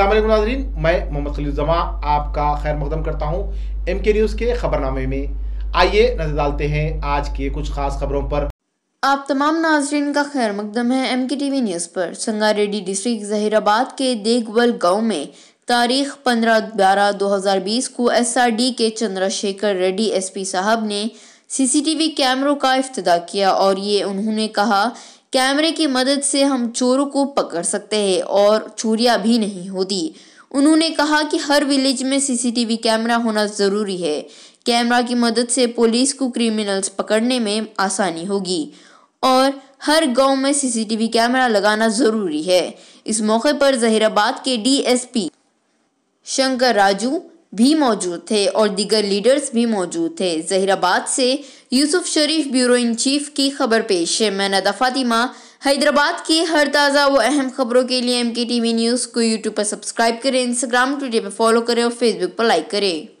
असलम नाजरीन मैं मोहम्मद खलीजुमा आपका खैर मकदम करता हूँ एम के न्यूज़ के खबरनामे में आइए नजर डालते हैं आज के कुछ खास खबरों पर आप तमाम नाजरन का खैर मकदम है M K T V news पर संगारेड्डी डिस्ट्रिक्ट जहीराबाद के देगवल गांव में तारीख 15 ग्यारह 2020 को एसआरडी के चंद्रशेखर रेड्डी एसपी साहब ने सीसीटीवी कैमरों का अफ्तः किया और ये उन्होंने कहा कैमरे की मदद से हम चोरों को पकड़ सकते हैं और चोरियाँ भी नहीं होती उन्होंने कहा कि हर विलेज में सीसीटीवी कैमरा होना ज़रूरी है कैमरा की मदद से पुलिस को क्रिमिनल्स पकड़ने में आसानी होगी और हर गांव में सीसीटीवी कैमरा लगाना ज़रूरी है इस मौके पर जहीराबाद के डीएसपी शंकर राजू भी मौजूद थे और दीगर लीडर्स भी मौजूद थे जहराबाद से Yusuf Sharif bureau in chief की खबर पेश है मैं नदा फातिमा हैदराबाद की हर ताज़ा व अहम खबरों के लिए M K T V news को यूट्यूब पर सब्सक्राइब करें इंस्टाग्राम ट्विटर पर फॉलो करें और फेसबुक पर लाइक करें